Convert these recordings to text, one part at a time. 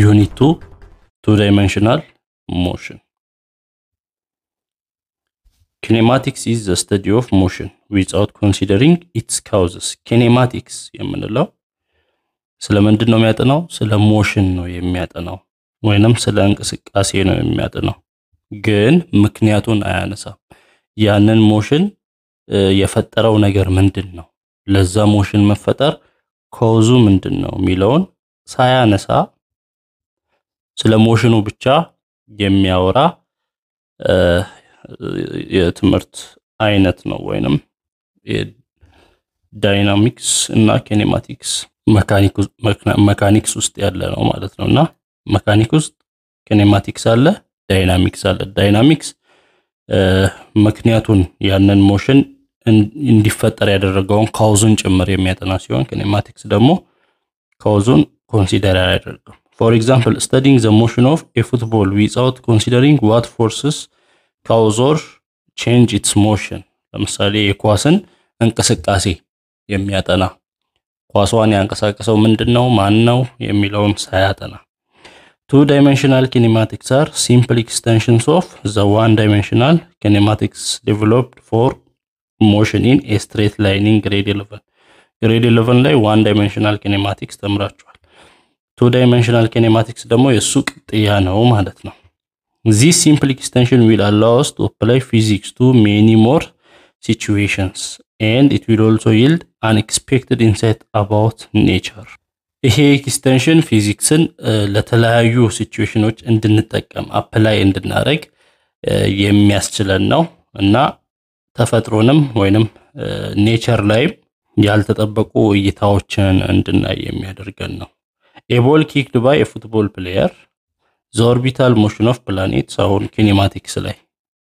ዩኒት ቱ ቱ ዳይሜንሽናል ሞሽን ኪኔማቲክስ ኢዝ ዘ ስተዲ ኦፍ ሞሽን ዊዛውት ኮንሲደሪንግ ኢትስ ካውዝስ። ኪኔማቲክስ የምንለው ስለምንድን ነው የሚያጠናው? ስለ ሞሽን ነው የሚያጠናው፣ ወይንም ስለ እንቅስቃሴ ነው የሚያጠናው። ግን ምክንያቱን አያነሳም። ያንን ሞሽን የፈጠረው ነገር ምንድን ነው፣ ለዛ ሞሽን መፈጠር ኮዙ ምንድን ነው የሚለውን ሳያነሳ ስለ ሞሽኑ ብቻ የሚያወራ የትምህርት አይነት ነው ወይንም ዳይናሚክስ እና ኬኔማቲክስ መካኒክስ ውስጥ ያለ ነው ማለት ነው እና መካኒክ ውስጥ ኬኔማቲክስ አለ፣ ዳይናሚክስ አለ። ዳይናሚክስ ምክንያቱን ያንን ሞሽን እንዲፈጠር ያደረገውን ካውዙን ጭምር የሚያጠና ሲሆን ኬኔማቲክስ ደግሞ ካውዙን ኮንሲደር አያደርግም። For example, studying the motion of a football without considering what forces cause or change its motion ለምሳሌ የኳስን እንቅስቃሴ የሚያጠና ኳሷን ያንቀሳቀሰው ምንድን ነው ማን ነው የሚለውን ሳያጠና ቱ ዳይሜንሽናል ኪኔማቲክስ አር ሲምፕል ኤክስቴንሽንስ ኦፍ ዘ ዋን ዳይሜንሽናል ኪኔማቲክስ ዴቨሎፕድ ፎር ሞሽን ኢን ኤ ስትሬት ላይኒንግ ግሬድ ኢለቨን ግሬድ ኢለቨን ላይ ዋን ዳይሜንሽናል ኪኔማቲክስ ተምራችኋል ቱ ዳይመንሽናል ኪኔማቲክስ ደግሞ የእሱ ቅጥያ ነው ማለት ነው። ዚስ ሲምፕል ኤክስቴንሽን ዊል አላው አስ ቱ አፕላይ ፊዚክስ ቱ ሜኒ ሞር ሲቹዌሽንስ ኤንድ ኢት ዊል ኦልሶ ይልድ አንኤክስፔክትድ ኢንሳይት አባውት ኔቸር። ይሄ ኤክስቴንሽን ፊዚክስን uh, ለተለያዩ ሲቹዌሽኖች እንድንጠቀም አፕላይ እንድናደርግ uh, የሚያስችለን ነው እና ተፈጥሮንም ወይንም ኔቸር uh, ላይም ያልተጠበቁ እይታዎችን እንድናይ የሚያደርገን ነው። A ball kicked የፉትቦል ፕሌየር football player the orbital motion አሁን ኪኔማቲክስ ላይ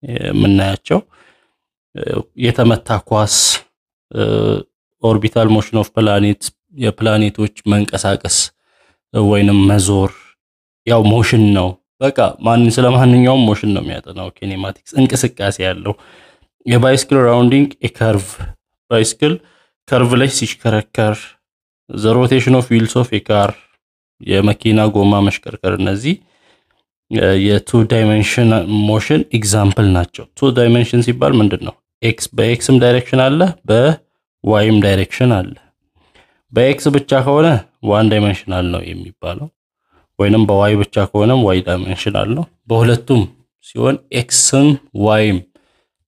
eh, የምናያቸው eh, የተመታ ኳስ ኦርቢታል ሞሽን ኦፍ ፕላኔት የፕላኔቶች መንቀሳቀስ eh, ወይንም መዞር ያው ሞሽን ነው። በቃ ማን ስለ ማንኛውም ሞሽን ነው የሚያጠናው ኪኔማቲክስ፣ እንቅስቃሴ ያለው የባይስክል ራውንዲንግ የከርቭ ባይስክል ከርቭ ላይ ሲሽከረከር ዘ ሮቴሽን ኦፍ ዊልስ ኦፍ የካር የመኪና ጎማ መሽከርከር እነዚህ የቱ ዳይመንሽን ሞሽን ኤግዛምፕል ናቸው። ቱ ዳይመንሽን ሲባል ምንድን ነው? ኤክስ በኤክስም ዳይሬክሽን አለ፣ በዋይም ዳይሬክሽን አለ። በኤክስ ብቻ ከሆነ ዋን ዳይመንሽናል ነው የሚባለው፣ ወይንም በዋይ ብቻ ከሆነም ዋይ ዳይመንሽናል ነው። በሁለቱም ሲሆን ኤክስም ዋይም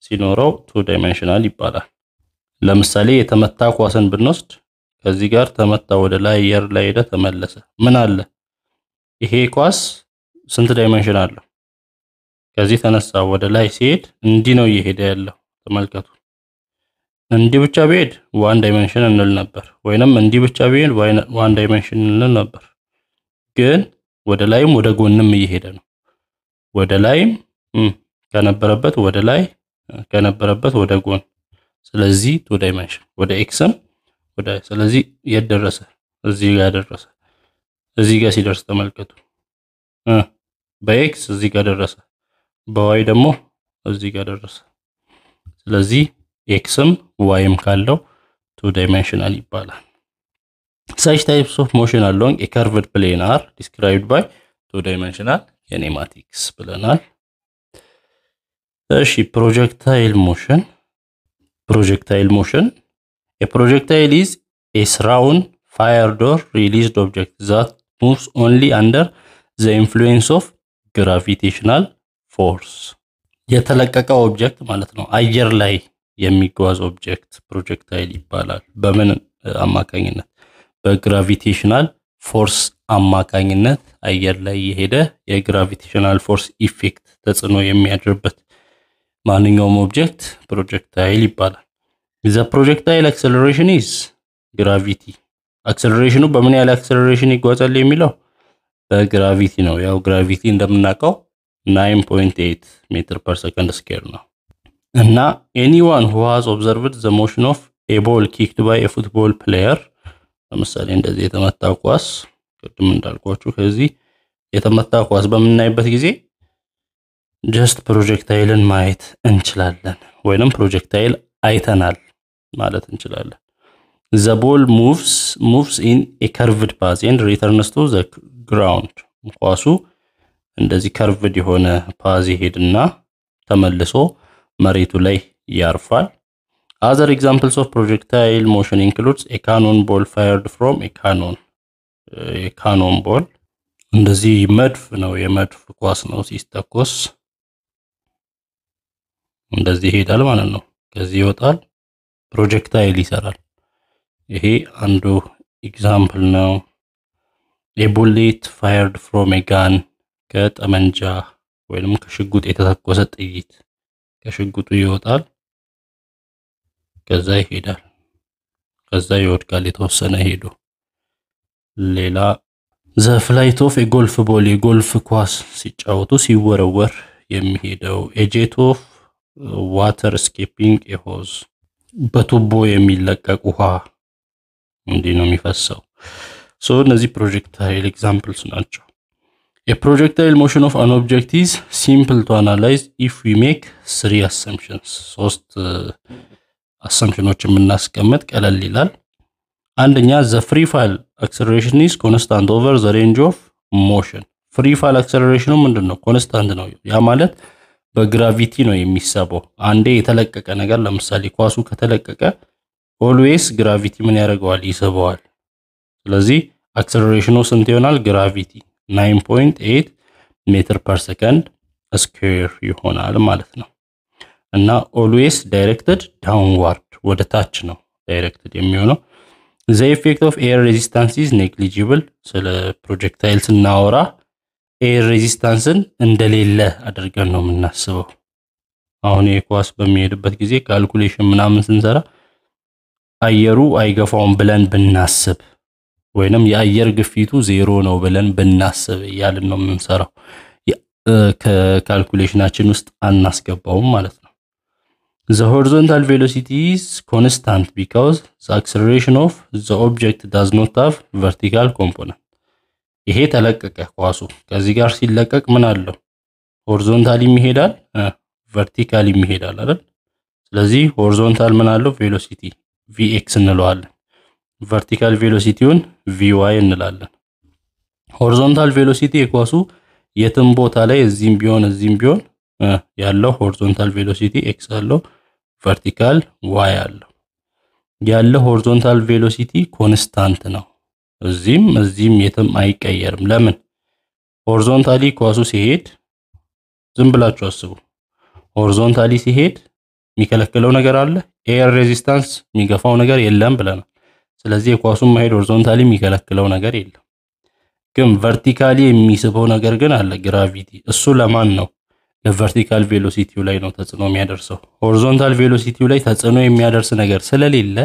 ሲኖረው ቱ ዳይመንሽናል ይባላል። ለምሳሌ የተመታ ኳስን ብንወስድ ከዚህ ጋር ተመታ፣ ወደ ላይ አየር ላይ ሄደ፣ ተመለሰ። ምን አለ ይሄ ኳስ ስንት ዳይመንሽን አለው? ከዚህ ተነሳ፣ ወደ ላይ ሲሄድ እንዲህ ነው እየሄደ ያለው። ተመልከቱ። እንዲህ ብቻ ቢሄድ ዋን ዳይመንሽን እንል ነበር፣ ወይንም እንዲህ ብቻ ቢሄድ ዋን ዳይመንሽን እንል ነበር። ግን ወደ ላይም ወደ ጎንም እየሄደ ነው። ወደ ላይም ከነበረበት ወደ ላይ ከነበረበት ወደ ጎን። ስለዚህ ቱ ዳይመንሽን ወደ ኤክስም ጉዳይ። ስለዚህ የት ደረሰ? እዚህ ጋር ደረሰ። እዚህ ጋር ሲደርስ ተመልከቱ። በኤክስ እዚህ ጋር ደረሰ፣ በዋይ ደግሞ እዚህ ጋር ደረሰ። ስለዚህ ኤክስም ዋይም ካለው ቱ ዳይሜንሽናል ይባላል። ሳች ታይፕስ ኦፍ ሞሽን አሎንግ ኤ ከርቭድ ፕሌን አር ዲስክራይብድ ባይ ቱ ዳይሜንሽናል ኬኔማቲክስ ብለናል። እሺ ፕሮጀክታይል ሞሽን ፕሮጀክታይል ሞሽን projectile is ኤስራውን ፋየር ዶር or ኦብጀክት ዛት ሙቭስ ኦንሊ አንደር ዘ ኢንፍሉዌንስ ኦፍ ግራቪቴሽናል ፎርስ የተለቀቀ ኦብጀክት ማለት ነው። አየር ላይ የሚጓዝ ኦብጀክት ፕሮጀክታይል ይባላል። በምን አማካኝነት? በግራቪቴሽናል ፎርስ አማካኝነት አየር ላይ የሄደ የግራቪቴሽናል ፎርስ ኢፌክት ተጽዕኖ የሚያድርበት ማንኛውም ኦብጀክት ፕሮጀክታይል ይባላል። ዘ ፕሮጀክታይል አክሰለሬሽን ኢዝ ግራቪቲ። አክሰለሬሽኑ በምን ያህል አክሰለሬሽን ይጓዛል የሚለው በግራቪቲ ነው። ያው ግራቪቲ እንደምናውቀው 9.8 ሜትር ፐር ሰከንድ ስኬር ነው እና ኤኒዋን ሁ ሃዝ ኦብዘርቭድ ዘ ሞሽን ኦፍ ኤ ቦል ኪክድ ባይ ኤ ፉትቦል ፕሌየር ለምሳሌ እንደዚህ የተመታ ኳስ ቅድም እንዳልኳችሁ ከዚህ የተመታ ኳስ በምናይበት ጊዜ ጀስት ፕሮጀክታይልን ማየት እንችላለን፣ ወይንም ፕሮጀክታይል አይተናል። ማለት እንችላለን። ዘ ቦል ሙቭስ ሙቭስ ኢን ኤ ከርቭድ ፓዝ ኤንድ ሪተርንስ ቱ ዘ ግራውንድ። ኳሱ እንደዚህ ከርቭድ የሆነ ፓዝ ይሄድና ተመልሶ መሬቱ ላይ ያርፋል። አዘር ኤግዛምፕልስ ኦፍ ፕሮጀክታይል ሞሽን ኢንክሉድስ ኤ ካኖን ቦል ፋየርድ ፍሮም ኤ ካኖን የካኖን ቦል እንደዚህ መድፍ ነው፣ የመድፍ ኳስ ነው ሲተኮስ እንደዚህ ይሄዳል ማለት ነው። ከዚህ ይወጣል ፕሮጀክታይል ይሰራል። ይሄ አንዱ ኤግዛምፕል ነው። የቡሌት ፋየርድ ፍሮም ጋን ከጠመንጃ ወይም ከሽጉጥ የተተኮሰ ጥይት ከሽጉጡ ይወጣል፣ ከዛ ይሄዳል፣ ከዛ ይወድቃል። የተወሰነ ሄዶ ሌላ ዘ ፍላይት ኦፍ የጎልፍ ቦል የጎልፍ ኳስ ሲጫወቱ ሲወረወር የሚሄደው ኤጄት ኦፍ ዋተር ስኬፒንግ ኤሆዝ በቱቦ የሚለቀቅ ውሃ እንዲህ ነው የሚፈሰው። ሶ እነዚህ ፕሮጀክታይል ኤግዛምፕልስ ናቸው። የፕሮጀክታይል ሞሽን ኦፍ አን ኦብጀክት ኢዝ ሲምፕል ቱ አናላይዝ ኢፍ ዊ ሜክ ስሪ አሰምፕሽንስ። ሶስት አሰምፕሽኖች uh, የምናስቀምጥ ቀለል ይላል። አንደኛ ዘ ፍሪ ፋይል አክሰለሬሽን ኢዝ ኮንስታንት ኦቨር ዘ ሬንጅ ኦፍ ሞሽን። ፍሪ ፋይል አክሰለሬሽኑ ምንድን ነው? ኮንስታንት ነው። ያ ማለት በግራቪቲ ነው የሚሳበው። አንዴ የተለቀቀ ነገር ለምሳሌ ኳሱ ከተለቀቀ ኦልዌይስ ግራቪቲ ምን ያደርገዋል? ይስበዋል። ስለዚህ አክሰለሬሽኑ ስንት ይሆናል? ግራቪቲ 9.8 ሜትር ፐር ሰከንድ ስኩዌር ይሆናል ማለት ነው። እና ኦልዌይስ ዳይሬክትድ ዳውንዋርድ ወደ ታች ነው ዳይሬክትድ የሚሆነው። ዘ ኢፌክት ኦፍ ኤር ሬዚስታንስ ኢዝ ኔግሊጂብል። ስለ ፕሮጀክታይል ስናወራ ኤር ሬዚስታንስን እንደሌለ አድርገን ነው የምናስበው። አሁን የኳስ በሚሄድበት ጊዜ ካልኩሌሽን ምናምን ስንሰራ አየሩ አይገፋውም ብለን ብናስብ ወይንም የአየር ግፊቱ ዜሮ ነው ብለን ብናስብ እያልን ነው የምንሰራው። ከካልኩሌሽናችን ውስጥ አናስገባውም ማለት ነው። ዘ ሆሪዞንታል ቬሎሲቲ ኢዝ ኮንስታንት ቢካውዝ ዘ አክስለሬሽን ኦፍ ዘ ኦብጀክት ዳዝ ኖት ሃቭ ቨርቲካል ኮምፖነንት ይሄ ተለቀቀ ኳሱ ከዚህ ጋር ሲለቀቅ ምን አለው? ሆሪዞንታሊም ይሄዳል ቨርቲካሊም ይሄዳል አይደል? ስለዚህ ሆሪዞንታል ምን አለው? ቬሎሲቲ ቪኤክስ እንለዋለን። ቨርቲካል ቬሎሲቲውን ቪዋይ እንላለን። ሆሪዞንታል ቬሎሲቲ የኳሱ የትም ቦታ ላይ እዚህም ቢሆን እዚህም ቢሆን ያለው ሆሪዞንታል ቬሎሲቲ ኤክስ አለው፣ ቨርቲካል ዋይ አለው። ያለው ሆሪዞንታል ቬሎሲቲ ኮንስታንት ነው። እዚህም እዚህም የትም አይቀየርም። ለምን ሆሪዞንታሊ ኳሱ ሲሄድ ዝም ብላችሁ አስቡ። ሆሪዞንታሊ ሲሄድ የሚከለክለው ነገር አለ? ኤር ሬዚስታንስ የሚገፋው ነገር የለም ብለናል። ስለዚህ የኳሱን መሄድ ሆሪዞንታሊ የሚከለክለው ነገር የለም። ግን ቨርቲካሊ የሚስበው ነገር ግን አለ፣ ግራቪቲ። እሱ ለማን ነው? ለቨርቲካል ቬሎሲቲው ላይ ነው ተጽዕኖ የሚያደርሰው። ሆሪዞንታል ቬሎሲቲው ላይ ተጽዕኖ የሚያደርስ ነገር ስለሌለ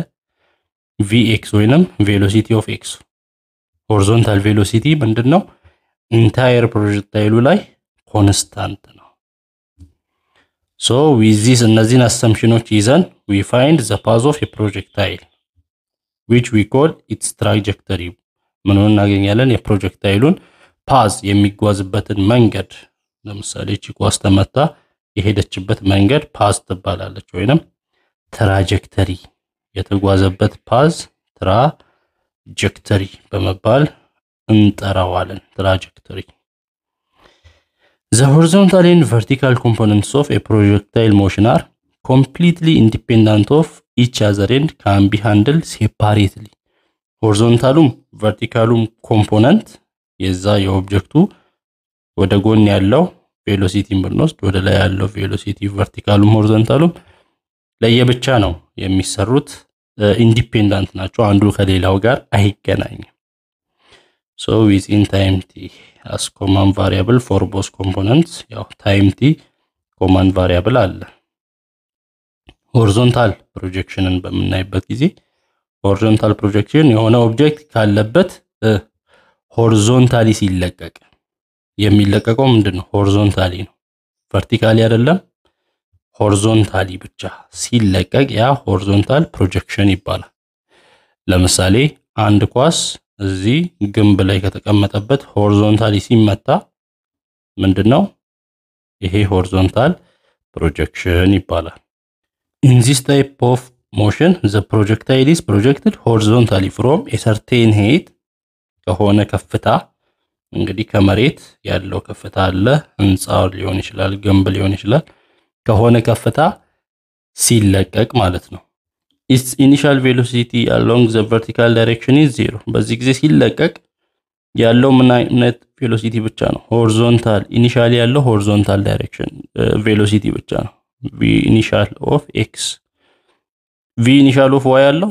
ቪኤክስ ወይንም ቬሎሲቲ ኦፍ ኤክስ ሆሪዞንታል ቬሎሲቲ ምንድን ነው? ኢንታየር ፕሮጀክታይሉ ላይ ኮንስታንት ነው። ሶ ዊዚስ እነዚህን አሰምሽኖች ይዘን ዊ ፋይንድ ዘ ፓዝ ኦፍ የፕሮጀክታይል ዊች ዊ ኮል ኢትስ ትራጀክተሪ ምንን እናገኛለን? የፕሮጀክታይሉን ፓዝ የሚጓዝበትን መንገድ ለምሳሌ እቺ ኳስ ተመታ የሄደችበት መንገድ ፓዝ ትባላለች፣ ወይንም ትራጀክተሪ የተጓዘበት ፓዝ ትራ ትራጀክተሪ በመባል እንጠራዋለን። ትራጀክተሪ ዘ ሆሪዞንታል ኤንድ ቨርቲካል ኮምፖነንትስ ኦፍ ኤ ፕሮጀክታይል ሞሽን አር ኮምፕሊትሊ ኢንዲፔንደንት ኦፍ ኢች አዘር ኤንድ ካን ቢ ሃንድል ሴፓሬትሊ። ሆሪዞንታሉም ቨርቲካሉም ኮምፖነንት የዛ የኦብጀክቱ ወደ ጎን ያለው ቬሎሲቲን ብንወስድ ወደ ላይ ያለው ቬሎሲቲ ቨርቲካሉም ሆሪዞንታሉም ለየብቻ ነው የሚሰሩት። ኢንዲፔንዳንት ናቸው። አንዱ ከሌላው ጋር አይገናኝም። ሶ ዊዝኢን ታይም ቲ አስ ኮማንድ ቫሪያብል ፎር ቦስ ኮምፖነንትስ ያው ታይም ቲ ኮማንድ ቫሪያብል አለ። ሆሪዞንታል ፕሮጀክሽንን በምናይበት ጊዜ ሆሪዞንታል ፕሮጀክሽን የሆነ ኦብጀክት ካለበት ሆሪዞንታሊ ሲለቀቅ የሚለቀቀው ምንድን ነው? ሆሪዞንታሊ ነው፣ ቨርቲካሊ አይደለም። ሆሪዞንታሊ ብቻ ሲለቀቅ ያ ሆሪዞንታል ፕሮጀክሽን ይባላል። ለምሳሌ አንድ ኳስ እዚህ ግንብ ላይ ከተቀመጠበት ሆሪዞንታሊ ሲመታ ምንድነው? ይሄ ሆሪዞንታል ፕሮጀክሽን ይባላል። ኢን ዚስ ታይፕ ኦፍ ሞሽን ዘ ፕሮጀክታይል ኢዝ ፕሮጀክትድ ሆሪዞንታሊ ፍሮም ኤ ሰርቴን ሄይት ከሆነ ከፍታ እንግዲህ ከመሬት ያለው ከፍታ አለ፣ ህንፃ ሊሆን ይችላል፣ ግንብ ሊሆን ይችላል ከሆነ ከፍታ ሲለቀቅ ማለት ነው። ኢትስ ኢኒሻል ቬሎሲቲ አሎንግ ዘ ቨርቲካል ዳይሬክሽን ኢዝ ዜሮ። በዚህ ጊዜ ሲለቀቅ ያለው ምን አይነት ቬሎሲቲ ብቻ ነው? ሆሪዞንታል። ኢኒሻሊ ያለው ሆሪዞንታል ዳይሬክሽን ቬሎሲቲ ብቻ ነው። ቪ ኢኒሻል ኦፍ ኤክስ ቪ ኢኒሻል ኦፍ ዋይ ያለው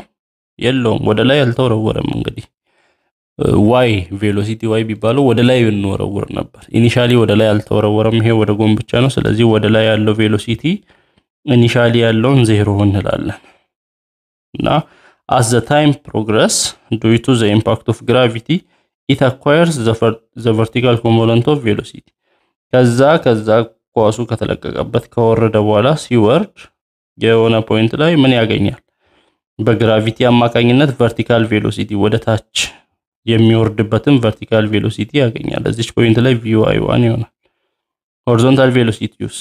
የለውም። ወደ ላይ አልተወረወረም እንግዲህ ዋይ ቬሎሲቲ ዋይ ቢባለው ወደ ላይ እንወረውር ነበር። ኢኒሻሊ ወደ ላይ አልተወረወረም፣ ይሄ ወደ ጎን ብቻ ነው። ስለዚህ ወደ ላይ ያለው ቬሎሲቲ ኢኒሻሊ ያለውን ዜሮ እንላለን እና አስ ዘ ታይም ፕሮግረስ ዱዩ ቱ ዘ ኢምፓክት ኦፍ ግራቪቲ ኢት አኳየርስ ዘ ቨርቲካል ኮምፖነንት ኦፍ ቬሎሲቲ። ከዛ ከዛ ኳሱ ከተለቀቀበት ከወረደ በኋላ ሲወርድ የሆነ ፖይንት ላይ ምን ያገኛል? በግራቪቲ አማካኝነት ቨርቲካል ቬሎሲቲ ወደ ታች የሚወርድበትን ቨርቲካል ቬሎሲቲ ያገኛል። እዚች ፖይንት ላይ ቪዋይ ዋን ይሆናል። ሆሪዞንታል ቬሎሲቲውስ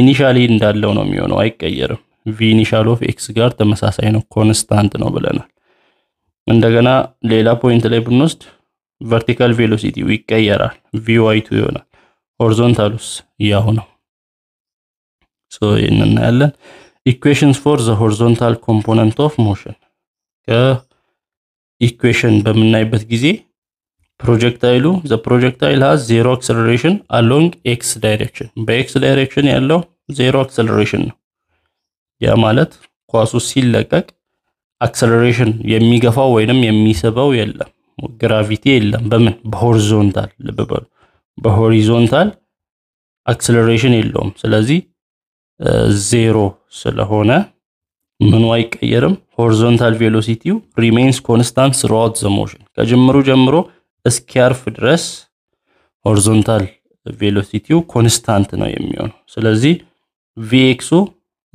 ኢኒሻሊ እንዳለው ነው የሚሆነው፣ አይቀየርም። ቪ ኢኒሻል ኦፍ ኤክስ ጋር ተመሳሳይ ነው፣ ኮንስታንት ነው ብለናል። እንደገና ሌላ ፖይንት ላይ ብንወስድ ቨርቲካል ቬሎሲቲው ይቀየራል፣ ቪዋይ ቱ ይሆናል። ሆሪዞንታሉስ ያው ነው። ሶ ይህን እናያለን። ኢኩዌሽንስ ፎር ዘ ሆሪዞንታል ኮምፖነንት ኦፍ ሞሽን ኢኩዌሽን በምናይበት ጊዜ ፕሮጀክታይሉ ዘ ፕሮጀክታይል ሃዝ ዜሮ አክሰለሬሽን አሎንግ ኤክስ ዳይሬክሽን በኤክስ ዳይሬክሽን ያለው ዜሮ አክሰለሬሽን ነው። ያ ማለት ኳሱ ሲለቀቅ አክሰለሬሽን የሚገፋው ወይንም የሚስበው የለም፣ ግራቪቲ የለም። በምን በሆሪዞንታል ልብ በሉ፣ በሆሪዞንታል አክሰለሬሽን የለውም። ስለዚህ ዜሮ uh, ስለሆነ ምኑ አይቀየርም። ሆሪዞንታል ቬሎሲቲው ሪሜንስ ኮንስታንት ስሮት ዘ ሞሽን ከጅምሩ ጀምሮ እስኪያርፍ ድረስ ሆሪዞንታል ቬሎሲቲው ኮንስታንት ነው የሚሆነው። ስለዚህ ቪኤክሱ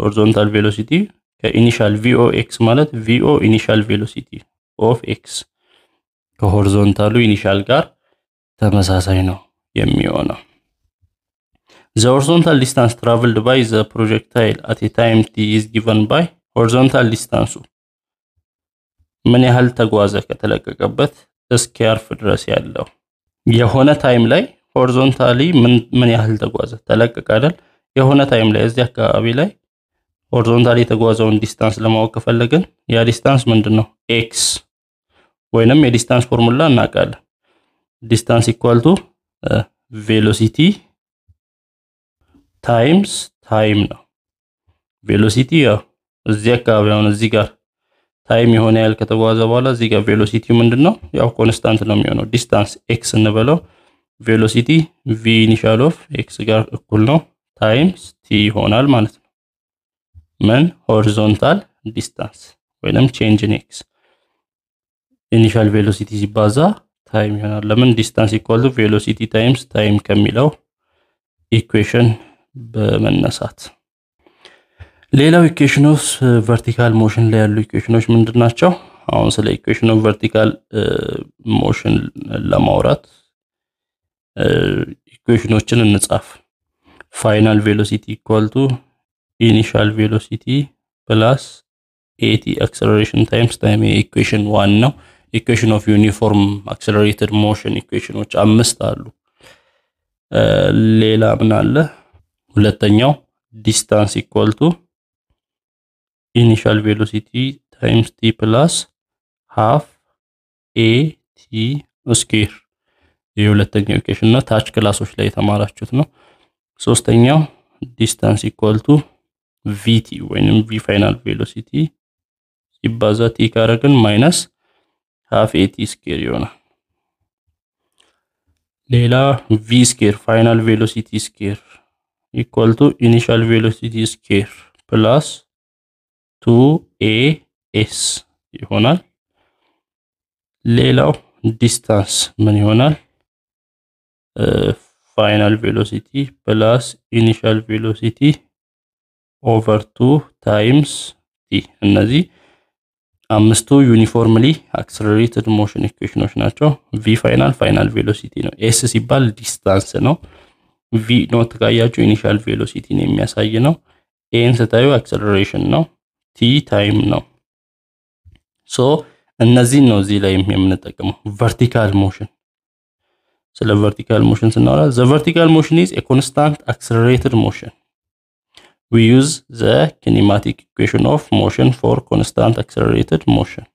ሆሪዞንታል ቬሎሲቲ ከኢኒሻል ቪኦ ኤክስ ማለት ቪኦ ኢኒሻል ቬሎሲቲ ኦፍ ኤክስ ከሆሪዞንታሉ ኢኒሻል ጋር ተመሳሳይ ነው የሚሆነው። ዘ ሆሪዞንታል ዲስታንስ ትራቭልድ ባይ ዘ ፕሮጀክታይል አት ታይም ቲ ኢዝ ጊቨን ባይ ሆሪዞንታል ዲስታንሱ ምን ያህል ተጓዘ ከተለቀቀበት እስኪያርፍ ድረስ ያለው የሆነ ታይም ላይ ሆሪዞንታሊ ምን ያህል ተጓዘ ተለቀቀ አይደል? የሆነ ታይም ላይ እዚህ አካባቢ ላይ ሆሪዞንታሊ የተጓዘውን ዲስታንስ ለማወቅ ከፈለግን ያ ዲስታንስ ምንድን ነው? ኤክስ ወይንም የዲስታንስ ፎርሙላ እናውቃለን። ዲስታንስ ኢኳል ቱ ቬሎሲቲ ታይምስ ታይም ነው። ቬሎሲቲ ያው እዚህ አካባቢ አሁን እዚህ ጋር ታይም የሆነ ያህል ከተጓዘ በኋላ እዚህ ጋር ቬሎሲቲው ምንድን ነው? ያው ኮንስታንት ነው የሚሆነው። ዲስታንስ ኤክስ እንበለው ቬሎሲቲ ቪ ኢኒሻል ኦፍ ኤክስ ጋር እኩል ነው ታይምስ ቲ ይሆናል ማለት ነው። ምን ሆሪዞንታል ዲስታንስ ወይንም ቼንጅ ኢን ኤክስ ኢኒሻል ቬሎሲቲ ሲባዛ ታይም ይሆናል። ለምን ዲስታንስ ኢኳል ቱ ቬሎሲቲ ታይምስ ታይም ከሚለው ኢኩዌሽን በመነሳት ሌላው ኢኩዌሽኖስ ቨርቲካል ሞሽን ላይ ያሉ ኢኩዌሽኖች ምንድን ናቸው? አሁን ስለ ኢኩዌሽን ኦፍ ቨርቲካል ሞሽን ለማውራት ኢኩዌሽኖችን uh, እንጻፍ። ፋይናል ቬሎሲቲ ኢኳል ቱ ኢኒሻል ቬሎሲቲ ፕላስ ኤቲ አክሰለሬሽን ታይምስ ታይም ኢኩዌሽን ዋን ነው። ኢኩዌሽን ኦፍ ዩኒፎርም አክሰለሬትድ ሞሽን ኢኩዌሽኖች አምስት አሉ። uh, ሌላ ምን አለ? ሁለተኛው ዲስታንስ ኢኳል ቱ ኢኒሻል ቬሎሲቲ times t plus half a t ስኩዌር የሁለተኛው ኢኩዌሽን ነው። ታች ክላሶች ላይ የተማራችሁት ነው። ሶስተኛው ዲስታንስ ኢኳል ቱ ቪቲ ወይንም ቪ ፋይናል ቬሎሲቲ ሲባዛ ቲ ካረግን ማይነስ ሃፍ ኤቲ ስኬር ይሆናል። ሌላ ቪ ስኬር ፋይናል ቬሎሲቲ ስኬር ኢኳል ቱ ኢኒሻል ቬሎሲቲ ስኬር ፕላስ ቱ ኤ ኤስ ይሆናል። ሌላው ዲስታንስ ምን ይሆናል? ፋይናል ቬሎሲቲ ፕላስ ኢኒሻል ቬሎሲቲ ኦቨር ቱ ታይምስ ቲ። እነዚህ አምስቱ ዩኒፎርምሊ አክስለሬትድ ሞሽን ኢኩዌሽኖች ናቸው። ቪ ፋይናል ፋይናል ቬሎሲቲ ነው። ኤስ ሲባል ዲስታንስ ነው። ቪ ኖት ካያችሁ ኢኒሻል ቬሎሲቲን የሚያሳይ ነው። ኤን ስታዩ አክሰለሬሽን ነው። ቲ ታይም ነው። ሶ እነዚህን ነው እዚህ ላይ የምንጠቀመው ቨርቲካል ሞሽን። ስለ ቨርቲካል ሞሽን ስናወራ ዘ ቨርቲካል ሞሽን ኢዝ ኮንስታንት አክሰለሬትድ ሞሽን ዊ ዩዝ ዘ ኪኒማቲክ ኢኩዌሽን ኦፍ ሞሽን ፎር ኮንስታንት አክሰለሬትድ ሞሽን።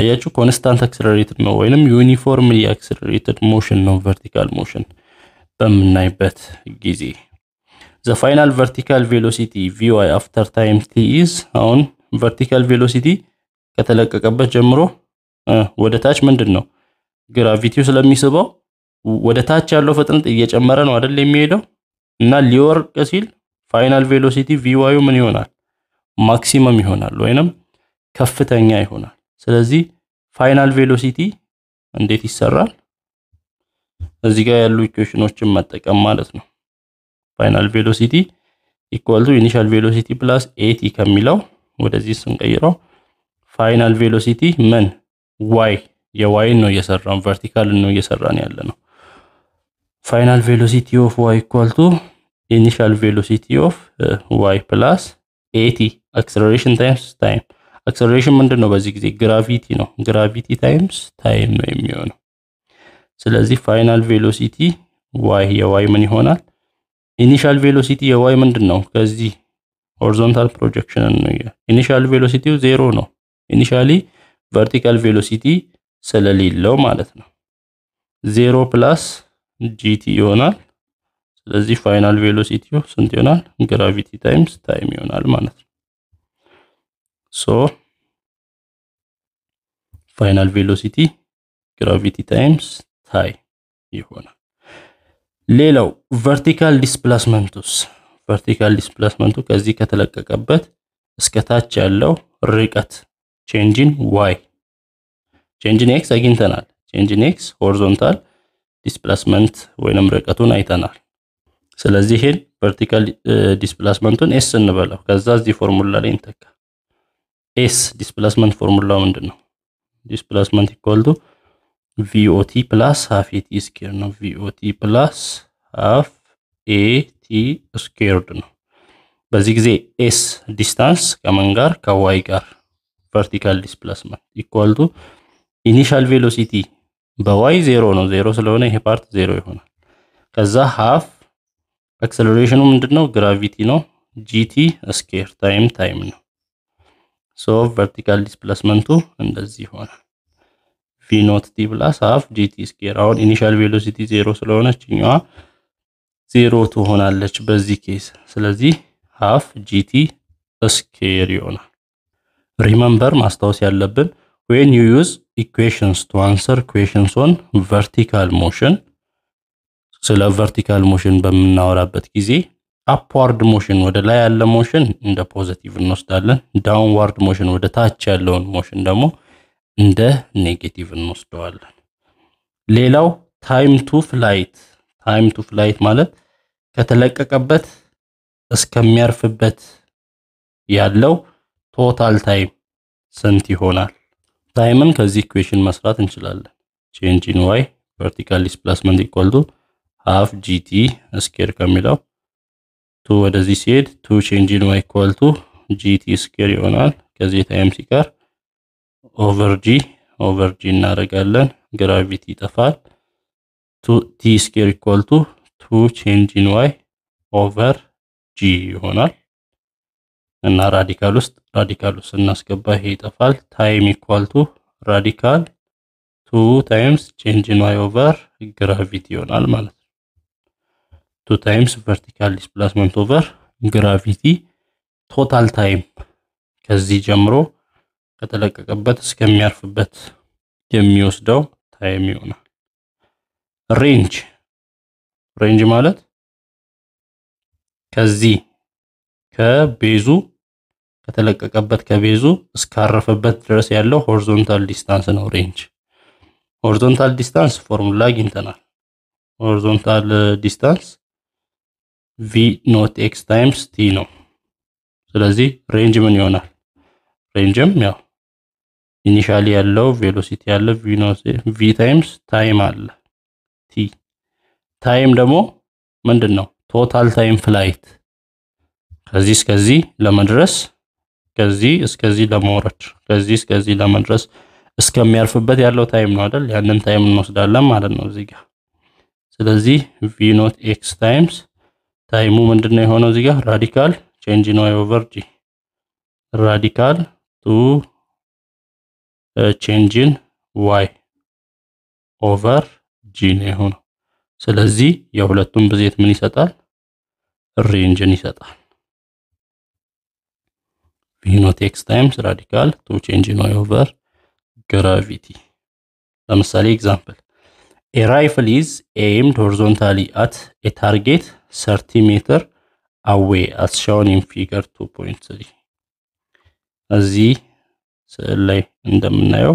አያችሁ ኮንስታንት አክሰለሬትድ ነው ወይንም ዩኒፎርምሊ አክሰለሬትድ ሞሽን ነው ቨርቲካል ሞሽን በምናይበት ጊዜ ዘ ፋይናል ቨርቲካል ቬሎሲቲ ቪዋይ አፍተር ታይም ቲ ኢዝ አሁን ቨርቲካል ቬሎሲቲ ከተለቀቀበት ጀምሮ ወደ ታች ምንድን ነው ግራቪቲው ስለሚስበው ወደ ታች ያለው ፍጥነት እየጨመረ ነው አይደል የሚሄደው እና ሊወርቅ ሲል ፋይናል ቬሎሲቲ ቪዋዩ ምን ይሆናል? ማክሲመም ይሆናል ወይንም ከፍተኛ ይሆናል። ስለዚህ ፋይናል ቬሎሲቲ እንዴት ይሰራል? እዚህ ጋር ያሉ ኢኩዌሽኖችን መጠቀም ማለት ነው። ፋይናል ቬሎሲቲ ኢኳል ቱ ኢኒሻል ቬሎሲቲ ፕላስ ኤቲ ከሚለው ወደዚህ ስንቀይረው ፋይናል ቬሎሲቲ ምን ዋይ የዋይን ነው እየሰራን ቨርቲካል ነው እየሰራን ያለ ነው። ፋይናል ቬሎሲቲ ኦፍ ዋይ ኢኳል ቱ ኢኒሻል ቬሎሲቲ ኦፍ ዋይ ፕላስ ኤቲ አክሰለሬሽን ታይምስ ታይም። አክሰለሬሽን ምንድን ነው? በዚህ ጊዜ ግራቪቲ ነው። ግራቪቲ ታይምስ ታይም ነው የሚሆነው። ስለዚህ ፋይናል ቬሎሲቲ ዋይ የዋይ ምን ይሆናል? ኢኒሻል ቬሎሲቲ የዋይ ምንድን ነው? ከዚህ ሆሪዞንታል ፕሮጀክሽንን ነው። ኢኒሻል ቬሎሲቲው ዜሮ ነው። ኢኒሻሊ ቨርቲካል ቬሎሲቲ ስለሌለው ማለት ነው። ዜሮ ፕላስ ጂቲ ይሆናል። ስለዚህ ፋይናል ቬሎሲቲው ስንት ይሆናል? ግራቪቲ ታይምስ ታይም ይሆናል ማለት ነው። ሶ ፋይናል ቬሎሲቲ ግራቪቲ ታይምስ ታይም ይሆናል። ሌላው ቨርቲካል ዲስፕላስመንቱስ ቨርቲካል ዲስፕላስመንቱ ከዚህ ከተለቀቀበት እስከታች ያለው ርቀት ቼንጅን ዋይ ቼንጅን ኤክስ አግኝተናል። ቼንጅን ኤክስ ሆሪዞንታል ዲስፕላስመንት ወይንም ርቀቱን አይተናል። ስለዚህ ይሄን ቨርቲካል ዲስፕላስመንቱን ኤስ እንበለው። ከዛ እዚህ ፎርሙላ ላይ እንተካ። ኤስ ዲስፕላስመንት ፎርሙላው ምንድን ነው? ዲስፕላስመንት ኢኳል ቱ ቪኦቲ ፕላስ ሃፍ ኤቲ ስኩዌር ነው። ቪኦቲ ፕላስ ሃፍ ኤ ቲ ስኬርድ ነው። በዚህ ጊዜ ኤስ ዲስታንስ ከመን ጋር ከዋይ ጋር ቨርቲካል ዲስፕላስመንት ኢኳል ቱ ኢኒሻል ቬሎሲቲ በዋይ ዜሮ ነው። ዜሮ ስለሆነ ይሄ ፓርት ዜሮ ይሆናል። ከዛ ሃፍ አክሰለሬሽኑ ምንድን ነው? ግራቪቲ ነው። ጂቲ ስኬር ታይም ታይም ነው። ሶ ቨርቲካል ዲስፕላስመንቱ እንደዚህ ይሆናል። ቪ ኖት ቲ ፕላስ ሃፍ ጂቲ ስኬር። አሁን ኢኒሻል ቬሎሲቲ ዜሮ ስለሆነ ችኛዋ ዜሮ ትሆናለች በዚህ ኬስ። ስለዚህ ሃፍ ጂቲ ስኬር ይሆናል። ሪመምበር ማስታወስ ያለብን ዌን ዩ ዩዝ ኢኩዌሽንስ ቱ አንሰር ኩዌሽንስ ኦን ቨርቲካል ሞሽን፣ ስለ ቨርቲካል ሞሽን በምናወራበት ጊዜ አፕዋርድ ሞሽን ወደ ላይ ያለ ሞሽን እንደ ፖዘቲቭ እንወስዳለን። ዳውንዋርድ ሞሽን ወደ ታች ያለውን ሞሽን ደግሞ እንደ ኔጌቲቭ እንወስደዋለን። ሌላው ታይም ቱ ፍላይት ታይም ቱ ፍላይት ማለት ከተለቀቀበት እስከሚያርፍበት ያለው ቶታል ታይም ስንት ይሆናል? ታይምን ከዚህ ኢኩዌሽን መስራት እንችላለን። ቼንጅ ኢን ዋይ ቨርቲካል ዲስፕላስመንት ኢኳል ቱ ሃፍ ጂቲ ስኬር ከሚለው ቱ ወደዚህ ሲሄድ ቱ ቼንጅ ኢን ዋይ ኢኳል ቱ ጂቲ ስኬር ይሆናል። ከዚህ ታይም ሲቀር ኦቨር ጂ ኦቨር ጂ እናደርጋለን። ግራቪቲ ይጠፋል። ቲ ስኬር ኢኳል ቱ ቱ ቼንጅ ኢን ዋይ ኦቨር ጂ ይሆናል እና ራዲካል ውስጥ ራዲካል ውስጥ እናስገባ፣ ይሄ ይጠፋል። ታይም ኢኳል ቱ ራዲካል ቱ ታይምስ ቼንጅ ኢን ዋይ ኦቨር ግራቪቲ ይሆናል ማለት ነው። ቱ ታይምስ ቨርቲካል ዲስፕላስመንት ኦቨር ግራቪቲ ቶታል ታይም ከዚህ ጀምሮ ከተለቀቀበት እስከሚያርፍበት የሚወስደው ታይም ይሆናል። ሬንጅ ሬንጅ ማለት ከዚህ ከቤዙ ከተለቀቀበት ከቤዙ እስካረፈበት ድረስ ያለው ሆሪዞንታል ዲስታንስ ነው ሬንጅ። ሆሪዞንታል ዲስታንስ ፎርሙላ አግኝተናል። ሆሪዞንታል ዲስታንስ ቪ ኖት ኤክስ ታይምስ ቲ ነው። ስለዚህ ሬንጅ ምን ይሆናል? ሬንጅም ያው ኢኒሻሊ ያለው ቬሎሲቲ ያለ ቪ ታይምስ ታይም አለ ታይም ደግሞ ምንድን ነው? ቶታል ታይም ፍላይት ከዚህ እስከዚህ ለመድረስ ከዚህ እስከዚህ ለመውረድ ከዚህ እስከዚህ ለመድረስ እስከሚያርፍበት ያለው ታይም ነው አይደል? ያንን ታይም እንወስዳለን ማለት ነው እዚህ ጋር። ስለዚህ ቪ ኖት ኤክስ ታይምስ ታይሙ ምንድን ነው የሆነው እዚህ ጋር ራዲካል ቼንጅ ነው ኦቨር ጂ ራዲካል ቱ ቼንጅን ዋይ ኦቨር ጂ ነው የሆነው። ስለዚህ የሁለቱም ብዜት ምን ይሰጣል? ሬንጅን ይሰጣል። ቪ ኖት ኤክስ ታይምስ ራዲካል ቱ ቼንጅ ኖ ኦቨር ግራቪቲ። ለምሳሌ ኤግዛምፕል ኤ ራይፍል ኢዝ ኤይምድ ሆሪዞንታሊ አት ኤ ታርጌት 30 ሜትር አዌ አስ ሻውን ኢን ፊገር 2.3 እዚህ ስዕል ላይ እንደምናየው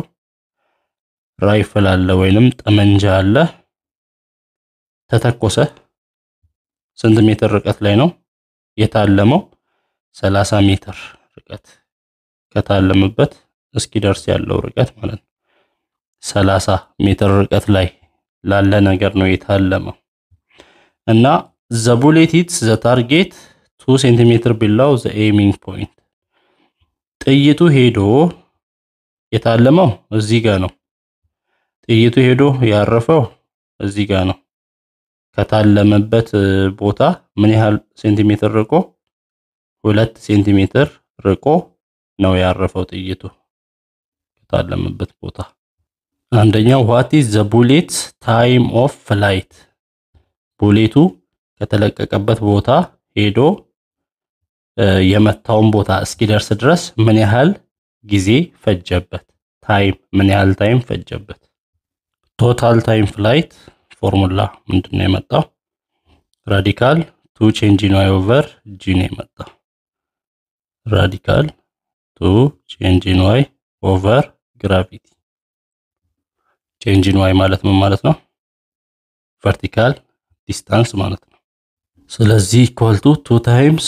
ራይፍል አለ ወይንም ጠመንጃ አለ ተተኮሰ። ስንት ሜትር ርቀት ላይ ነው የታለመው? 30 ሜትር ርቀት ከታለመበት እስኪደርስ ያለው ርቀት ማለት ነው። 30 ሜትር ርቀት ላይ ላለ ነገር ነው የታለመው እና ዘ ቡሌት ሂትስ ዘ ታርጌት 2 ሴንቲሜትር ቢላው ዘ ኤሚንግ ፖይንት። ጥይቱ ሄዶ የታለመው እዚህ ጋር ነው። ጥይቱ ሄዶ ያረፈው እዚህ ጋር ነው። ከታለመበት ቦታ ምን ያህል ሴንቲሜትር ርቆ? ሁለት ሴንቲሜትር ርቆ ነው ያረፈው ጥይቱ ከታለመበት ቦታ። አንደኛው ዋት ኢዝ ዘ ቡሌት ታይም ኦፍ ፍላይት፣ ቡሌቱ ከተለቀቀበት ቦታ ሄዶ የመታውን ቦታ እስኪደርስ ድረስ ምን ያህል ጊዜ ፈጀበት? ታይም ምን ያህል ታይም ፈጀበት? ቶታል ታይም ፍላይት ፎርሙላ ምንድን ነው የመጣው? ራዲካል ቱ ቼንጅ ኢን ዋይ ኦቨር ጂ ነው የመጣው። ራዲካል ቱ ቼንጅ ኢን ዋይ ኦቨር ግራቪቲ። ቼንጅ ኢን ዋይ ማለት ምን ማለት ነው? ቨርቲካል ዲስታንስ ማለት ነው። ስለዚህ ኢኳል ቱ ቱ ታይምስ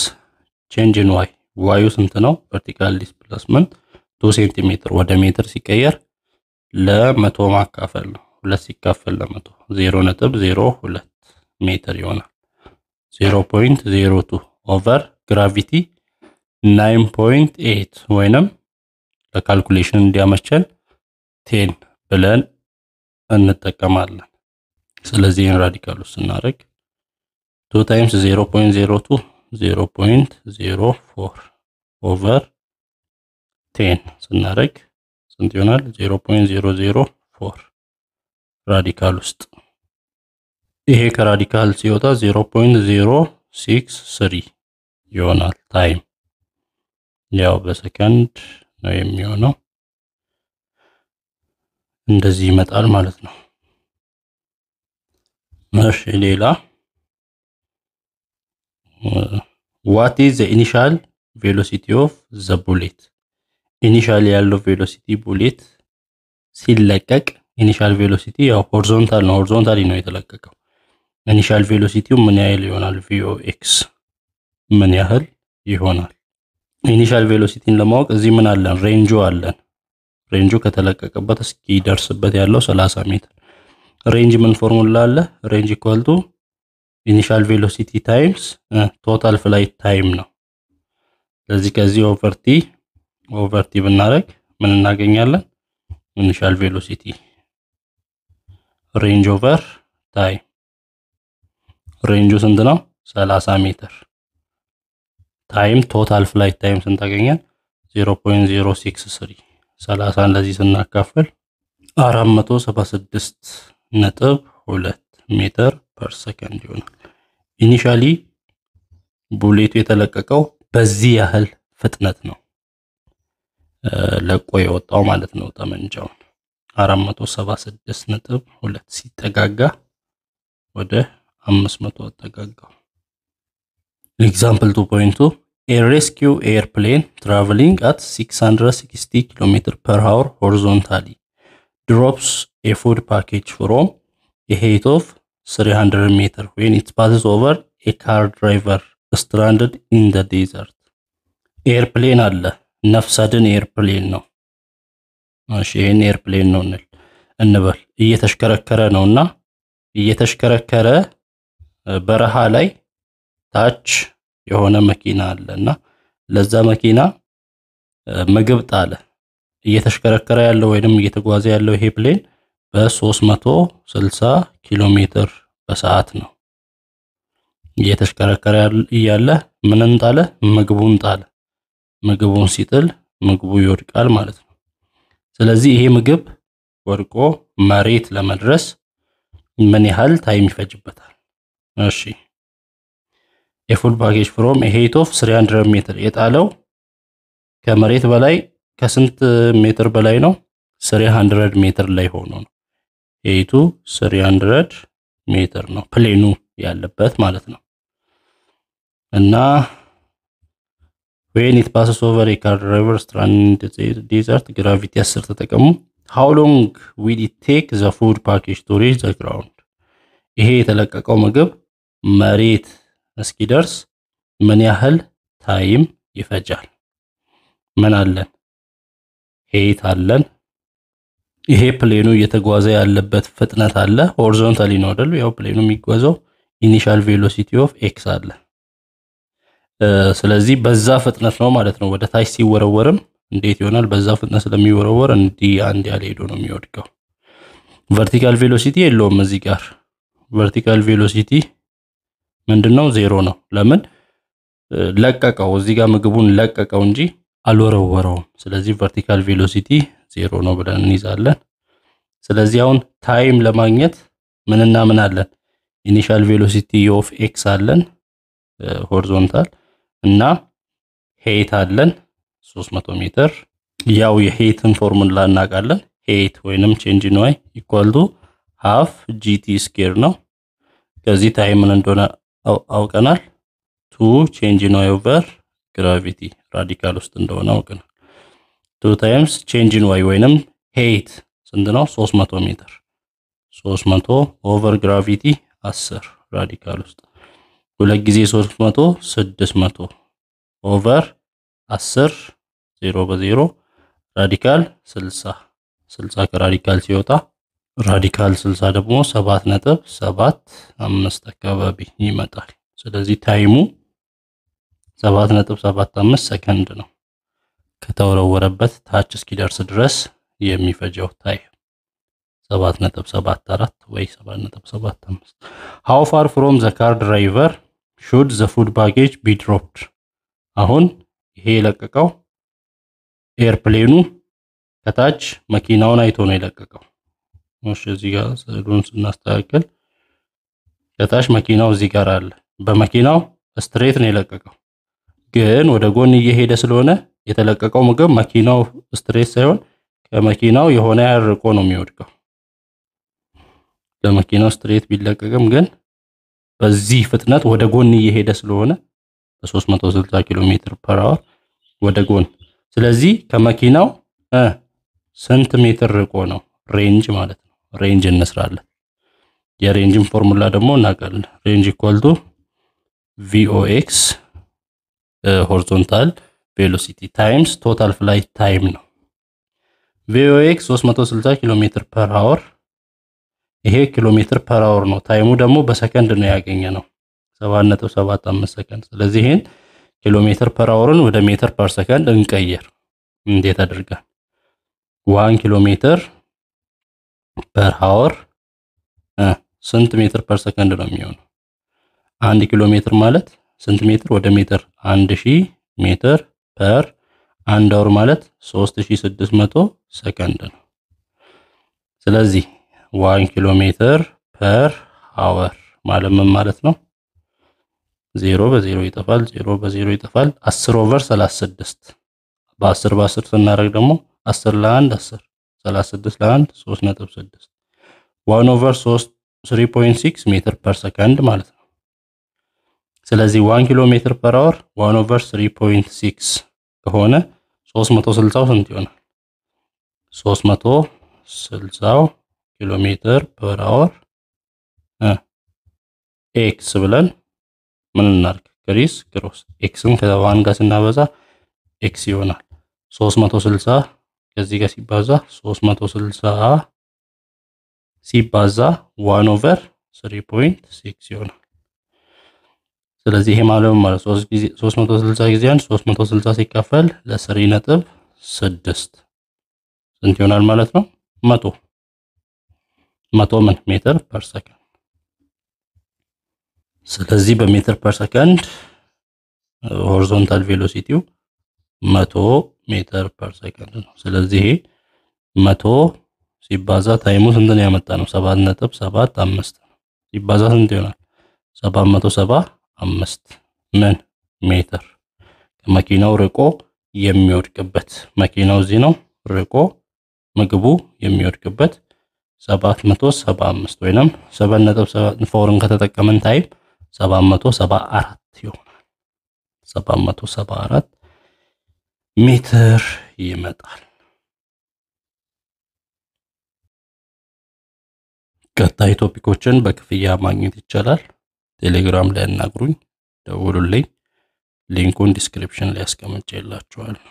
ቼንጅ ኢን ዋይ ዋዩ ስንት ነው? ቨርቲካል ዲስፕላስመንት ቱ ሴንቲሜትር ወደ ሜትር ሲቀየር ለመቶ ማካፈል ነው። ሁለት ሲካፈል ለመቶ ዜሮ ነጥብ ዜሮ ሁለት ሜትር ይሆናል። ዜሮ ፖይንት ዜሮ ቱ ኦቨር ግራቪቲ ናይን ፖይንት ኤት ወይንም ለካልኩሌሽን እንዲያመቸን ቴን ብለን እንጠቀማለን። ስለዚህ ይህን ራዲካሉ ስናደርግ ቱ ታይምስ ዜሮ ፖይንት ዜሮ ቱ ዜሮ ፖይንት ዜሮ ፎር ኦቨር ቴን ስናደርግ ስንት ይሆናል? ዜሮ ፖይንት ዜሮ ዜሮ ፎር ራዲካል ውስጥ ይሄ ከራዲካል ሲወጣ 0.063 ይሆናል። ታይም ያው በሰከንድ ነው የሚሆነው። እንደዚህ ይመጣል ማለት ነው። እሺ ሌላ ዋት ኢዝ ኢኒሻል ቬሎሲቲ ኦፍ ዘ ቡሌት ኢኒሻል ያለው ቬሎሲቲ ቡሌት ሲለቀቅ ኢኒሻል ቬሎሲቲ ያው ሆሪዞንታል ነው፣ ሆሪዞንታሊ ነው የተለቀቀው። ኢኒሻል ቬሎሲቲው ምን ያህል ይሆናል? ቪኦ ኤክስ ምን ያህል ይሆናል? ኢኒሻል ቬሎሲቲን ለማወቅ እዚህ ምን አለን? ሬንጁ አለን። ሬንጁ ከተለቀቀበት እስኪደርስበት ያለው 30 ሜትር። ሬንጅ ምን ፎርሙላ አለ? ሬንጅ ኢኳል ቱ ኢኒሻል ቬሎሲቲ ታይምስ ቶታል ፍላይት ታይም ነው። ስለዚህ ከዚህ ኦቨርቲ ኦቨርቲ ብናደርግ ምን እናገኛለን? ኢኒሻል ቬሎሲቲ ሬንጅ ኦቨር ታይም ሬንጁ ስንት ነው? 30 ሜትር። ታይም ቶታል ፍላይት ታይም ስንት አገኘን? 0.063 30 ለዚህ ስናካፍል 476 ነጥብ 2 ሜትር ፐር ሰከንድ ይሆናል። ኢኒሻሊ ቡሌቱ የተለቀቀው በዚህ ያህል ፍጥነት ነው ለቆ የወጣው ማለት ነው ጠመንጃው። 476 ነጥብ 2 ሲጠጋጋ ወደ 500 አጠጋጋው። ኤግዛምፕል 2 ፖይንቱ ኤ ሬስኪው ኤርፕሌን ትራቨሊንግ አት 660 ኪሎ ሜትር ፐር ሃወር ሆሪዞንታሊ ድሮፕስ ኤ ፉድ ፓኬጅ ፍሮም ኤ ሄይት ኦፍ 300 ሜትር ዌን ኢት ፓስስ ኦቨር ኤ ካር ድራይቨር ስትራንድድ ኢን ደ ዴዘርት። ኤርፕሌን አለ ነፍሰ አድን ኤርፕሌን ነው። እሺ ይሄን ኤርፕሌን ነው እንል እንበል እየተሽከረከረ ነውና እየተሽከረከረ በረሃ ላይ ታች የሆነ መኪና አለና ለዛ መኪና ምግብ ጣለ። እየተሽከረከረ ያለው ወይንም እየተጓዘ ያለው ይሄ ፕሌን በ360 ኪሎ ሜትር በሰዓት ነው። እየተሽከረከረ እያለ ምንን ጣለ? ምግቡን ጣለ። ምግቡን ሲጥል ምግቡ ይወድቃል ማለት ነው። ስለዚህ ይሄ ምግብ ወድቆ መሬት ለመድረስ ምን ያህል ታይም ይፈጅበታል? እሺ የፉል ፓኬጅ ፍሮም ሄይት ኦፍ 300 ሜትር የጣለው ከመሬት በላይ ከስንት ሜትር በላይ ነው? 300 ሜትር ላይ ሆኖ ነው። ሄይቱ 300 ሜትር ነው፣ ፕሌኑ ያለበት ማለት ነው እና ዌን ኢት ፓስስ ኦቨር የካር ድራይቨርስ ራኒንግ ዴዘርት ግራቪቲ አስር ተጠቀሙ። ሃው ሎንግ ዊል ኢት ቴክ ዘ ፉድ ፓኬጅ ቱ ሪች ዘ ግራውንድ ይሄ የተለቀቀው ምግብ መሬት እስኪደርስ ምን ያህል ታይም ይፈጃል? ምን አለን? ሄይት አለን። ይሄ ፕሌኑ እየተጓዘ ያለበት ፍጥነት አለ። ሆሪዞንታሊ ነው አይደል? ያው ፕሌኑ የሚጓዘው ኢኒሻል ቬሎሲቲ ኦፍ ኤክስ አለ። ስለዚህ በዛ ፍጥነት ነው ማለት ነው። ወደ ታች ሲወረወርም እንዴት ይሆናል? በዛ ፍጥነት ስለሚወረወር እንዲህ አንድ ያለ ሄዶ ነው የሚወድቀው። ቨርቲካል ቬሎሲቲ የለውም እዚህ ጋር። ቨርቲካል ቬሎሲቲ ምንድነው ዜሮ ነው። ለምን ለቀቀው? እዚህ ጋር ምግቡን ለቀቀው እንጂ አልወረወረውም። ስለዚህ ቨርቲካል ቬሎሲቲ ዜሮ ነው ብለን እንይዛለን። ስለዚህ አሁን ታይም ለማግኘት ምንና ምን አለን? ኢኒሻል ቬሎሲቲ ኦፍ ኤክስ አለን ሆሪዞንታል እና ሄይት አለን 300 ሜትር። ያው የሄትን ፎርሙላ እናውቃለን። ሄት ወይንም ቼንጅ ንዋይ ኢኳል ቱ ሃፍ ጂቲ ስኬር ነው። ከዚህ ታይምን እንደሆነ አውቀናል። ቱ ቼንጅ ንዋይ ኦቨር ግራቪቲ ራዲካል ውስጥ እንደሆነ አውቀናል። ቱ ታይምስ ቼንጅ ንዋይ ወይንም ሄት ስንት ነው? 300 ሜትር 300 ኦቨር ግራቪቲ 10 ራዲካል ውስጥ ሁለት ጊዜ ሶስት መቶ ስድስት መቶ ኦቨር አስር ዜሮ በዜሮ ራዲካል ስልሳ ስልሳ ከራዲካል ሲወጣ ራዲካል ስልሳ ደግሞ ሰባት ነጥብ ሰባት አምስት አካባቢ ይመጣል። ስለዚህ ታይሙ ሰባት ነጥብ ሰባት አምስት ሰከንድ ነው። ከተወረወረበት ታች እስኪደርስ ድረስ የሚፈጀው ታይም ሰባት ነጥብ ሰባት አራት ወይ ሰባት ነጥብ ሰባት አምስት ሃው ፋር ፍሮም ዘ ካር ድራይቨር ሹድ ዘ ፉድ ባጌጅ ቢ ድሮፕድ። አሁን ይሄ የለቀቀው ኤርፕሌኑ ከታች መኪናውን አይቶ ነው የለቀቀው። እሺ እዚህ ጋር ስዕሉን ስናስተካክል ከታች መኪናው እዚህ ጋር አለ። በመኪናው ስትሬት ነው የለቀቀው፣ ግን ወደ ጎን እየሄደ ስለሆነ የተለቀቀው ምግብ መኪናው ስትሬት ሳይሆን ከመኪናው የሆነ ያርቆ ነው የሚወድቀው። ለመኪናው ስትሬት ቢለቀቅም ግን በዚህ ፍጥነት ወደ ጎን እየሄደ ስለሆነ በ360 ኪሎ ሜትር ፐር አወር ወደ ጎን። ስለዚህ ከመኪናው ስንት ሜትር ርቆ ነው? ሬንጅ ማለት ነው። ሬንጅ እንስራለን። የሬንጅን ፎርሙላ ደግሞ እናውቃለን። ሬንጅ ኢኳል ቱ ቪኦኤክስ ሆሪዞንታል ቬሎሲቲ ታይምስ ቶታል ፍላይት ታይም ነው። ቪኦኤክስ 360 ኪሎ ሜትር ፐር አወር ይሄ ኪሎ ሜትር ፐር አወር ነው። ታይሙ ደግሞ በሰከንድ ነው ያገኘ ነው 7.75 ሰከንድ። ስለዚህ ይሄን ኪሎ ሜትር ፐር አወርን ወደ ሜትር ፐር ሰከንድ እንቀይር። እንዴት አድርገን ዋን ኪሎ ሜትር ፐር አወር ስንት ሜትር ፐር ሰከንድ ነው የሚሆነው? አንድ ኪሎ ሜትር ማለት ስንት ሜትር ወደ ሜትር 1000 ሜትር ፐር አንድ አወር ማለት 3600 ሰከንድ ነው። ስለዚህ ዋን ኪሎ ሜትር ፐር አወር ማለት ምን ማለት ነው? ዜሮ በዜሮ ይጠፋል። ዜሮ በዜሮ ይጠፋል። አስር ኦቨር ሰላሳ ስድስት በአስር በአስር ስናደርግ ደግሞ አስር ለአንድ አስር ሰላሳ ስድስት ለአንድ ሶስት ነጥብ ስድስት ዋን ኦቨር ሶስት ስሪ ፖይንት ሲክስ ሜትር ፐር ሰከንድ ማለት ነው። ስለዚህ ዋን ኪሎ ሜትር ፐር አወር ዋን ኦቨር ስሪ ፖይንት ሲክስ ከሆነ ሶስት መቶ ስልሳው ስንት ይሆናል? ሶስት መቶ ስልሳው ኪሎ ሜትር ፐር አወር ኤክስ ብለን ምን እናርግ? ግሪስ ግሮስ ኤክስን ከዋን ጋር ስናበዛ ኤክስ ይሆናል 360 ከዚህ ጋር ሲባዛ 360 ሲባዛ 1 ኦቨር 3.6 ይሆናል። ስለዚህ ይሄ ማለት ማለት 3 ጊዜ 360 ጊዜ 360 ሲካፈል ለ3 ነጥብ 6 ስንት ይሆናል ማለት ነው 100 መቶ ምን ሜትር ፐር ሰከንድ። ስለዚህ በሜትር ፐር ሰከንድ ሆሪዞንታል ቬሎሲቲው መቶ ሜትር ፐር ሰከንድ ነው። ስለዚህ መቶ ሲባዛ ታይሙ ስንት ነው ያመጣ ነው? ሰባት ነጥብ ሰባት አምስት ነው። ሲባዛ ስንት ይሆናል? ሰባት መቶ ሰባ አምስት ምን ሜትር ከመኪናው ርቆ የሚወድቅበት መኪናው እዚህ ነው፣ ርቆ ምግቡ የሚወድቅበት 775 ወይንም 7.4ን ከተጠቀምን ታይም 774 ይሆናል። 774 ሜትር ይመጣል። ቀጣይ ቶፒኮችን በክፍያ ማግኘት ይቻላል። ቴሌግራም ላይ አናግሩኝ፣ ደውሉልኝ። ሊንኩን ዲስክሪፕሽን ላይ አስቀምጬላችኋለሁ።